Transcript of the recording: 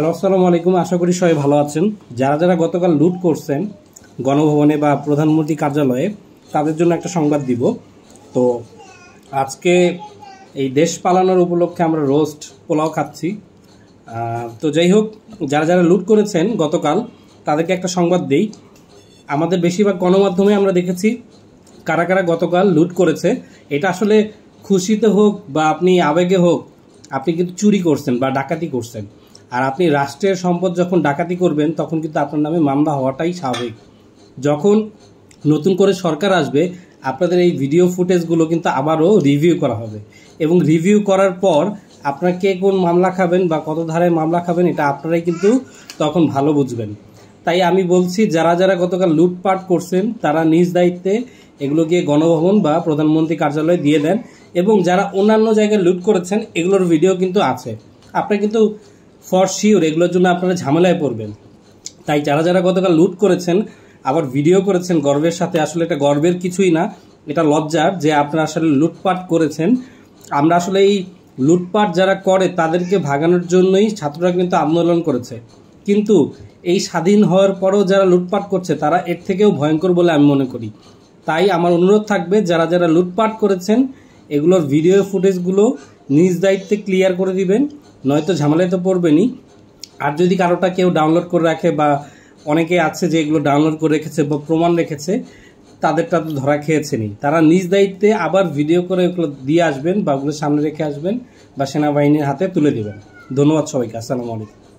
hello আসসালামু আলাইকুম আশা করি সবাই ভালো আছেন যারা যারা গতকাল লুট করছেন গণভবনে বা প্রধানমন্ত্রী কার্যালয়ে তাদের জন্য একটা সংবাদ দিব তো আজকে এই দেশ পালানোর উপলক্ষে আমরা রোস্ট পোলাও খাচ্ছি তো যাই হোক যারা যারা লুট করেছেন গতকাল তাদেরকে একটা সংবাদ দেই আমাদের বেশিরভাগ গণমাধ্যমে আমরা দেখেছি কারা কারা গতকাল লুট করেছে এটা আসলে খুশিতে হোক বা আপনি আবেগে হোক আপনি কিন্তু চুরি করছেন বা ডাকাতি করছেন আর আপনি রাষ্ট্রের সম্পদ যখন ডাকাতি করবেন তখন কিন্তু আপনার নামে মামলা হওয়াটাই স্বাভাবিক যখন নতুন করে সরকার আসবে আপনাদের এই ভিডিও ফুটেজগুলো কিন্তু আবারও রিভিউ করা হবে এবং রিভিউ করার পর আপনারা কে কোন মামলা খাবেন বা কত ধারায় মামলা খাবেন এটা আপনারাই কিন্তু তখন ভালো বুঝবেন তাই আমি বলছি যারা যারা গতকাল লুটপাট করছেন তারা নিজ দায়িত্বে এগুলো গিয়ে গণভবন বা প্রধানমন্ত্রী কার্যালয়ে দিয়ে দেন এবং যারা অন্যান্য জায়গায় লুট করেছেন এগুলোর ভিডিও কিন্তু আছে আপনার কিন্তু ফর শিওর এগুলোর জন্য আপনারা ঝামেলায় পড়বেন তাই যারা যারা গতকাল লুট করেছেন আবার ভিডিও করেছেন গর্বের সাথে আসলে এটা গর্বের কিছুই না এটা লজ্জার যে আপনারা আসলে লুটপাট করেছেন আমরা আসলে এই লুটপাট যারা করে তাদেরকে ভাগানোর জন্যই ছাত্ররা কিন্তু আন্দোলন করেছে কিন্তু এই স্বাধীন হওয়ার পরও যারা লুটপাট করছে তারা এর থেকেও ভয়ঙ্কর বলে আমি মনে করি তাই আমার অনুরোধ থাকবে যারা যারা লুটপাট করেছেন এগুলোর ভিডিও ফুটেজগুলো নিজ দায়িত্বে ক্লিয়ার করে দিবেন নয়তো ঝামেলায় তো পড়বেনি আর যদি কারোটা কেউ ডাউনলোড করে রাখে বা অনেকে আছে যে এগুলো ডাউনলোড করে রেখেছে বা প্রমাণ রেখেছে তাদেরটা তো ধরা খেয়েছেনি তারা নিজ দায়িত্বে আবার ভিডিও করে ওগুলো দিয়ে আসবেন বা ওগুলো সামনে রেখে আসবেন বা সেনাবাহিনীর হাতে তুলে দেবেন ধন্যবাদ সবাইকে আসসালামু আলাইকুম